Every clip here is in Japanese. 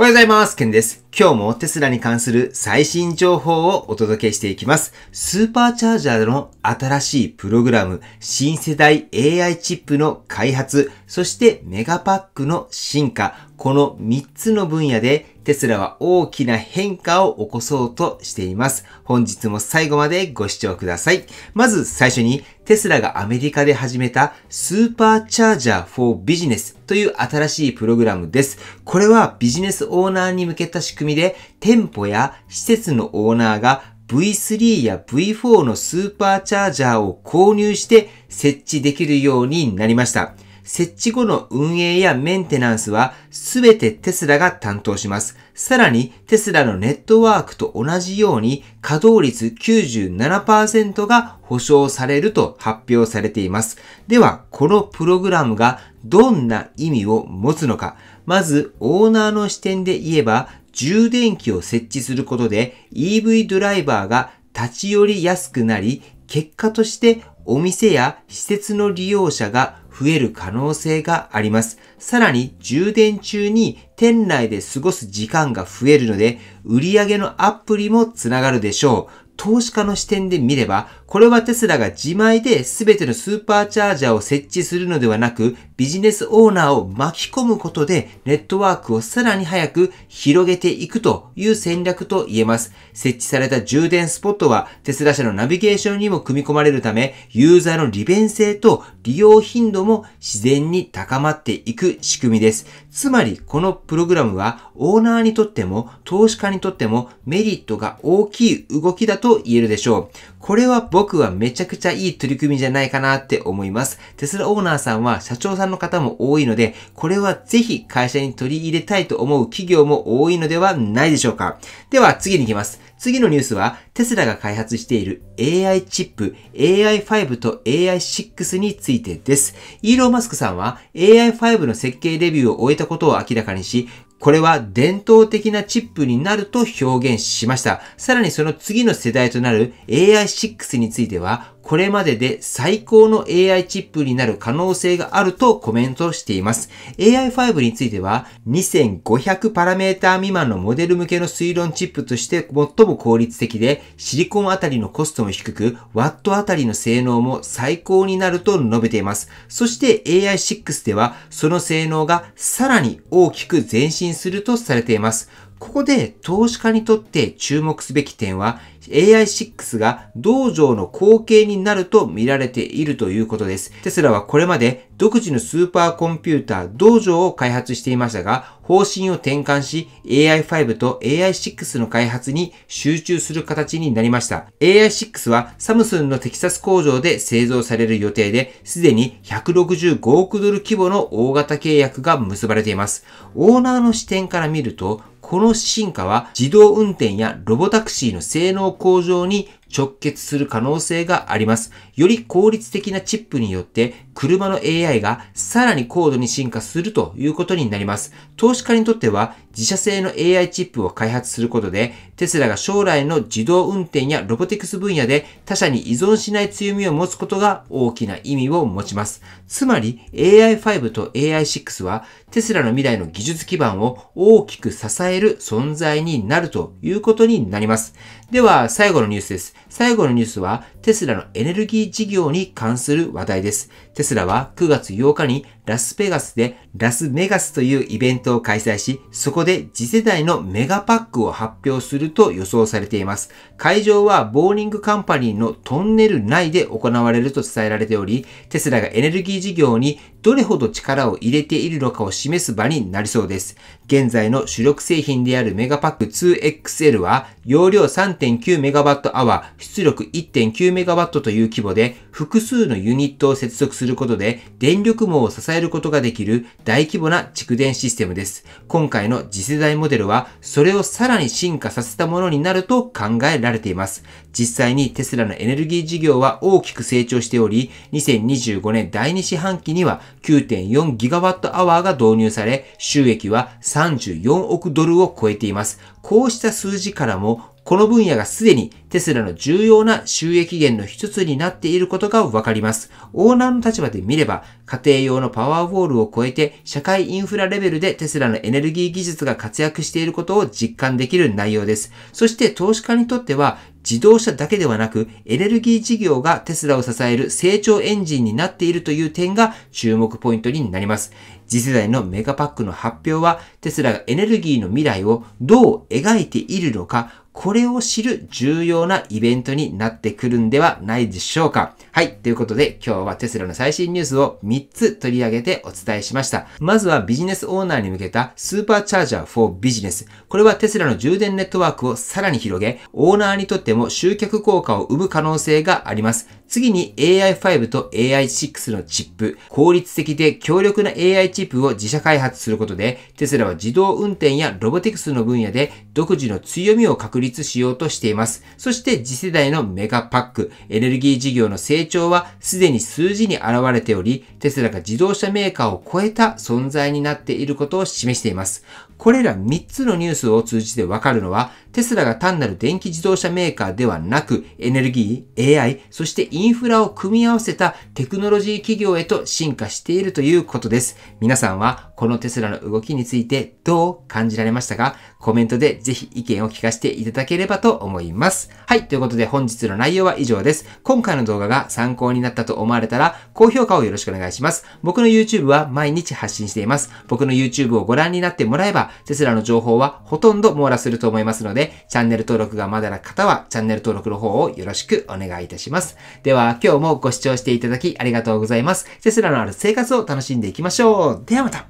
おはようございます。ケンです。今日もテスラに関する最新情報をお届けしていきます。スーパーチャージャーの新しいプログラム、新世代 AI チップの開発、そしてメガパックの進化、この3つの分野でテスラは大きな変化を起こそうとしています。本日も最後までご視聴ください。まず最初にテスラがアメリカで始めたスーパーチャージャー for ネスという新しいプログラムです。これはビジネスオーナーに向けた仕組みで店舗や施設のオーナーが V3 や V4 のスーパーチャージャーを購入して設置できるようになりました。設置後の運営やメンテナンスはすべてテスラが担当します。さらにテスラのネットワークと同じように稼働率97%が保証されると発表されています。では、このプログラムがどんな意味を持つのか。まず、オーナーの視点で言えば、充電器を設置することで EV ドライバーが立ち寄りやすくなり、結果としてお店や施設の利用者が増える可能性があります。さらに充電中に店内で過ごす時間が増えるので、売上のアップにもつながるでしょう。投資家の視点で見れば、これはテスラが自前で全てのスーパーチャージャーを設置するのではなく、ビジネスオーナーを巻き込むことで、ネットワークをさらに早く広げていくという戦略と言えます。設置された充電スポットは、テスラ社のナビゲーションにも組み込まれるため、ユーザーの利便性と利用頻度も自然に高まっていく仕組みです。つまり、このプログラムは、オーナーにとっても、投資家にとっても、メリットが大きい動きだとと言えるでしょう。これは僕はめちゃくちゃいい取り組みじゃないかなって思います。テスラオーナーさんは社長さんの方も多いので、これはぜひ会社に取り入れたいと思う企業も多いのではないでしょうか。では次に行きます。次のニュースは、テスラが開発している AI チップ AI5 と AI6 についてです。イーロン・マスクさんは AI5 の設計レビューを終えたことを明らかにし、これは伝統的なチップになると表現しました。さらにその次の世代となる AI6 については、これまでで最高の AI チップになる可能性があるとコメントしています。AI5 については2500パラメーター未満のモデル向けの推論チップとして最も効率的で、シリコンあたりのコストも低く、ワットあたりの性能も最高になると述べています。そして AI6 ではその性能がさらに大きく前進するとされています。ここで投資家にとって注目すべき点は、AI6 が道場の後継になると見られているということです。テスラはこれまで独自のスーパーコンピューター道場を開発していましたが、方針を転換し AI5 と AI6 の開発に集中する形になりました。AI6 はサムスンのテキサス工場で製造される予定で、すでに165億ドル規模の大型契約が結ばれています。オーナーの視点から見ると、この進化は自動運転やロボタクシーの性能向上に直結する可能性があります。より効率的なチップによって車の AI がさらに高度に進化するということになります。投資家にとっては自社製の AI チップを開発することでテスラが将来の自動運転やロボティクス分野で他社に依存しない強みを持つことが大きな意味を持ちます。つまり AI5 と AI6 はテスラの未来の技術基盤を大きく支える存在になるということになります。では最後のニュースです。最後のニュースは、テスラのエネルギー事業に関する話題です。テスラは9月8日にラスペガスでラスメガスというイベントを開催し、そこで次世代のメガパックを発表すると予想されています。会場はボーニングカンパニーのトンネル内で行われると伝えられており、テスラがエネルギー事業にどれほど力を入れているのかを示す場になりそうです。現在の主力製品であるメガパック 2XL は容量 3.9MWh、出力 1.9MW という規模で複数のユニットを接続することで電力網を支えることができる大規模な蓄電システムです。今回の次世代モデルはそれをさらに進化させたものになると考えられています。実際にテスラのエネルギー事業は大きく成長しており、2025年第2四半期には9.4ギガワットアワーが導入され、収益は34億ドルを超えています。こうした数字からもこの分野がすでにテスラの重要な収益源の一つになっていることがわかります。オーナーの立場で見れば、家庭用のパワーウォールを超えて社会インフラレベルでテスラのエネルギー技術が活躍していることを実感できる内容です。そして投資家にとっては、自動車だけではなく、エネルギー事業がテスラを支える成長エンジンになっているという点が注目ポイントになります。次世代のメガパックの発表は、テスラがエネルギーの未来をどう描いているのか、これを知る重要なイベントになってくるんではないでしょうか。はい。ということで今日はテスラの最新ニュースを3つ取り上げてお伝えしました。まずはビジネスオーナーに向けたスーパーチャージャー4ビジネス。これはテスラの充電ネットワークをさらに広げ、オーナーにとっても集客効果を生む可能性があります。次に AI5 と AI6 のチップ、効率的で強力な AI チップを自社開発することで、テスラは自動運転やロボティクスの分野で独自の強みを確立しようとしています。そして次世代のメガパック、エネルギー事業の成長はすでに数字に現れており、テスラが自動車メーカーを超えた存在になっていることを示しています。これら3つのニュースを通じてわかるのは、テスラが単なる電気自動車メーカーではなく、エネルギー、AI、そしてイインフラを組み合わせたテクノロジー企業へと進化しているということです。皆さんはこのテスラの動きについてどう感じられましたかコメントでぜひ意見を聞かせていただければと思います。はい、ということで本日の内容は以上です。今回の動画が参考になったと思われたら、高評価をよろしくお願いします。僕の YouTube は毎日発信しています。僕の YouTube をご覧になってもらえば、テスラの情報はほとんど網羅すると思いますので、チャンネル登録がまだな方は、チャンネル登録の方をよろしくお願いいたします。では、今日もご視聴していただきありがとうございます。テスラのある生活を楽しんでいきましょう。ではまた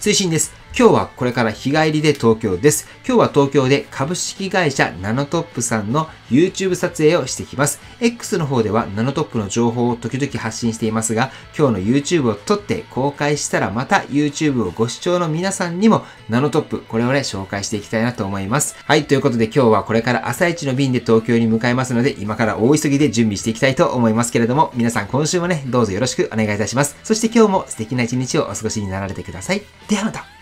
推進です。今日はこれから日帰りで東京です。今日は東京で株式会社ナノトップさんの YouTube 撮影をしてきます。X の方ではナノトップの情報を時々発信していますが、今日の YouTube を撮って公開したらまた YouTube をご視聴の皆さんにもナノトップ、これをね、紹介していきたいなと思います。はい、ということで今日はこれから朝一の便で東京に向かいますので、今から大急ぎで準備していきたいと思いますけれども、皆さん今週もね、どうぞよろしくお願いいたします。そして今日も素敵な一日をお過ごしになられてください。ではまた